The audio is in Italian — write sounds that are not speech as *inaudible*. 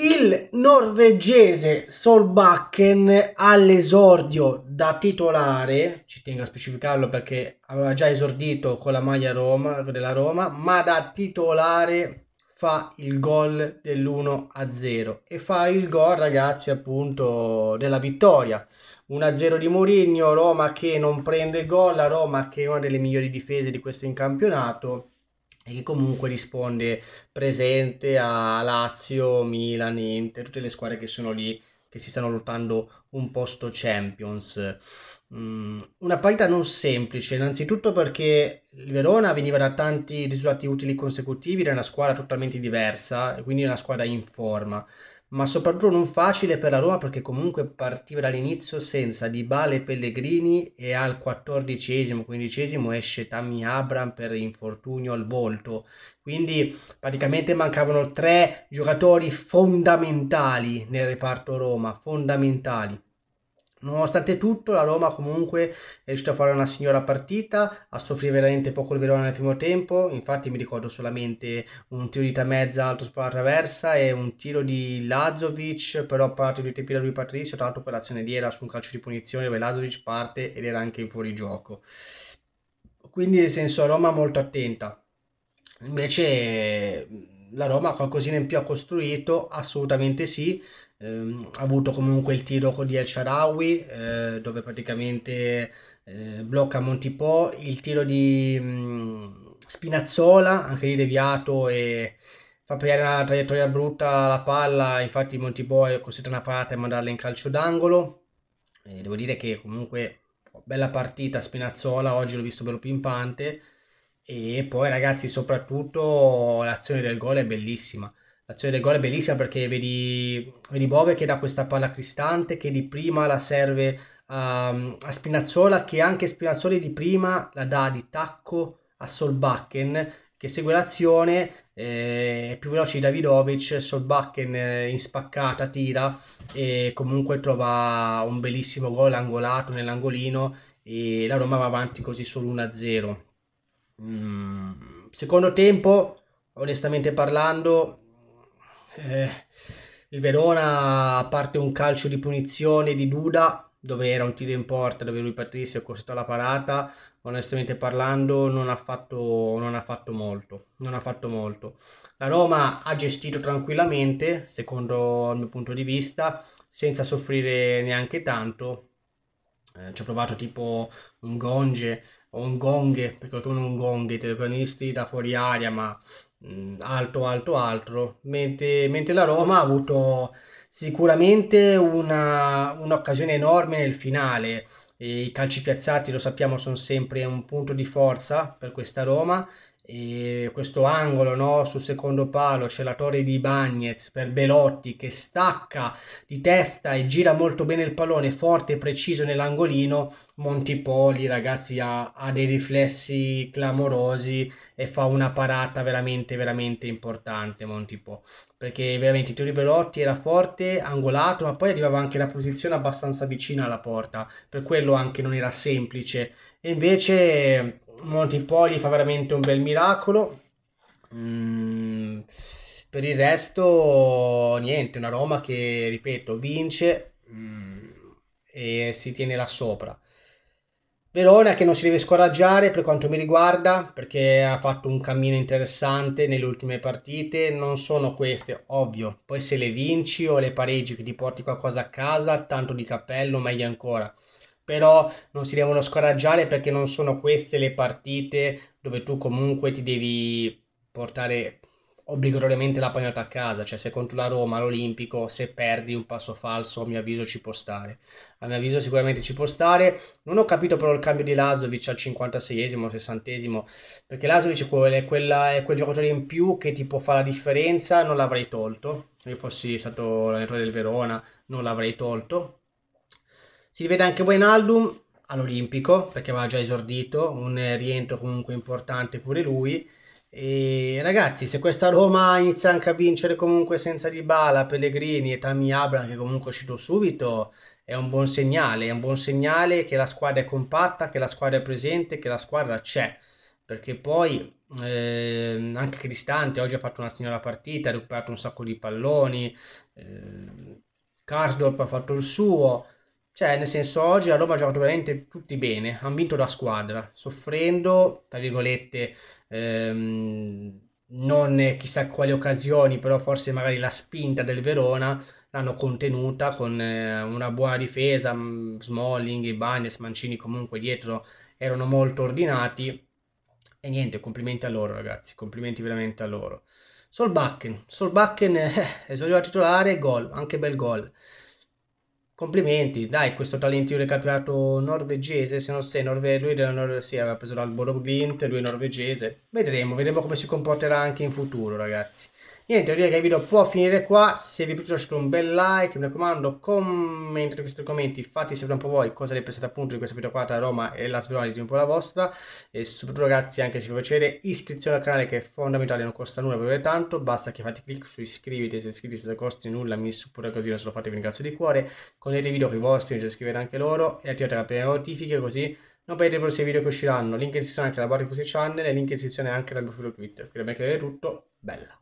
Il norvegese Solbakken all'esordio da titolare, ci tengo a specificarlo perché aveva già esordito con la maglia Roma, della Roma, ma da titolare fa il gol dell'1-0 e fa il gol ragazzi appunto della vittoria. 1-0 di Mourinho, Roma che non prende gol, la Roma che è una delle migliori difese di questo in campionato e che comunque risponde presente a Lazio, Milan, Inter, tutte le squadre che sono lì che si stanno lottando un posto Champions. Mm, una partita non semplice, innanzitutto perché il Verona veniva da tanti risultati utili consecutivi, era una squadra totalmente diversa, quindi una squadra in forma, ma soprattutto non facile per la Roma perché comunque partiva dall'inizio senza Dybala e Pellegrini e al 14 15 esce Tammy Abram per infortunio al volto, quindi praticamente mancavano tre giocatori fondamentali nel reparto Roma, fondamentali Nonostante tutto, la Roma comunque è riuscita a fare una signora partita, a soffrire veramente poco il Verona nel primo tempo. Infatti, mi ricordo solamente un tiro di mezza alto sulla traversa e un tiro di Lazovic, però parte due tempi da lui Patrizio. Tra l'altro, per l'azione di era su un calcio di punizione dove Lazovic parte ed era anche in fuorigioco. Quindi, nel senso, la Roma molto attenta. Invece, la Roma qualcosina in più ha costruito, assolutamente sì Ehm, ha avuto comunque il tiro di El Sharawi eh, dove praticamente eh, blocca Montipò, il tiro di mh, mm, Spinazzola, anche lì deviato e fa pigliare una traiettoria brutta la palla, infatti Montipò è costretto a una parata e mandarla in calcio d'angolo. Eh, devo dire che comunque bella partita Spinazzola, oggi l'ho visto bello pimpante e poi ragazzi soprattutto l'azione del gol è bellissima. L'azione del gol è bellissima perché vedi, vedi Bove che dà questa palla cristante che di prima la serve a, a Spinazzola che anche Spinazzola di prima la dà di tacco a Solbakken che segue l'azione eh, più veloce di Davidovic Solbakken eh, in spaccata tira e comunque trova un bellissimo gol angolato nell'angolino e la Roma va avanti così sull1 0 mm. secondo tempo onestamente parlando eh, il Verona, a parte un calcio di punizione di Duda, dove era un tiro in porta, dove lui partisse è costato la parata, onestamente parlando non ha, fatto, non ha fatto molto, non ha fatto molto. La Roma ha gestito tranquillamente, secondo il mio punto di vista, senza soffrire neanche tanto, eh, ci ho provato tipo un gonge un gong, perché un gong, i telecronisti da fuori aria, ma mh, mm, alto, alto, altro. Mentre, mentre, la Roma ha avuto sicuramente una, un'occasione enorme nel finale. E I calci piazzati, lo sappiamo, sono sempre un punto di forza per questa Roma e questo angolo no, sul secondo palo c'è la torre di Bagnez per Belotti che stacca di testa e gira molto bene il pallone, forte e preciso nell'angolino. Montipoli, ragazzi, ha, ha dei riflessi clamorosi e fa una parata veramente, veramente importante. Montipo, perché veramente Tori Belotti era forte, angolato, ma poi arrivava anche la posizione abbastanza vicina alla porta, per quello anche non era semplice. E invece Montipoli fa veramente un bel miracolo. Mm, per il resto, niente, una Roma che, ripeto, vince mm, e si tiene là sopra. Verona che non si deve scoraggiare per quanto mi riguarda perché ha fatto un cammino interessante nelle ultime partite, non sono queste, ovvio, poi se le vinci o le pareggi che ti porti qualcosa a casa, tanto di cappello, meglio ancora però non si devono scoraggiare perché non sono queste le partite dove tu comunque ti devi portare obbligatoriamente la pagnata a casa, cioè se contro la Roma, l'Olimpico, se perdi un passo falso, a mio avviso ci può stare. A mio avviso sicuramente ci può stare. Non ho capito però il cambio di Lazovic al 56esimo, 60esimo, perché Lazovic è, quel, è, quella, è quel giocatore in più che ti può fare la differenza, non l'avrei tolto. Se io fossi stato l'allenatore del Verona, non l'avrei tolto, si rivede anche Wijnaldum all'Olimpico, perché aveva già esordito, un rientro comunque importante pure lui. E ragazzi, se questa Roma inizia anche a vincere comunque senza Dybala, Pellegrini e Tammy Abra, che comunque è uscito subito, è un buon segnale, è un buon segnale che la squadra è compatta, che la squadra è presente, che la squadra c'è. Perché poi eh, anche Cristante oggi ha fatto una signora partita, ha recuperato un sacco di palloni, eh, Karsdorp ha fatto il suo, cioè, nel senso, oggi la Roma ha giocato veramente tutti bene, hanno vinto la squadra, soffrendo, tra virgolette, ehm, non chissà quali occasioni, però forse magari la spinta del Verona l'hanno contenuta con eh, una buona difesa, mm, Smalling, Ibanez, Mancini comunque dietro erano molto ordinati. E niente, complimenti a loro ragazzi, complimenti veramente a loro. Solbakken, Solbakken eh, *laughs* esordio titolare, gol, anche bel gol. Complimenti, dai, questo talentino del campionato norvegese, se non sei norvegese, lui della Norvegia sì, aveva preso l'alboro Glint, lui è norvegese. Vedremo, vedremo come si comporterà anche in futuro, ragazzi niente direi che il video può finire qua se vi è piaciuto lasciate un bel like mi raccomando commentate questi commenti fate sempre un po' voi cosa ne pensate appunto di questo video qua tra Roma e la Sverona di un po' la vostra e soprattutto ragazzi anche se vi piacere iscrizione al canale che è fondamentale non costa nulla per tanto basta che fate clic su iscriviti se iscritti senza costi nulla mi supporta così non se lo fate vi ringrazio di cuore condividete i video con i vostri invece iscrivete anche loro e attivate la prima notifica così non perdete i prossimi video che usciranno link in descrizione anche alla barra di questo channel e link in descrizione anche al mio profilo Twitter quindi abbiamo che è tutto bella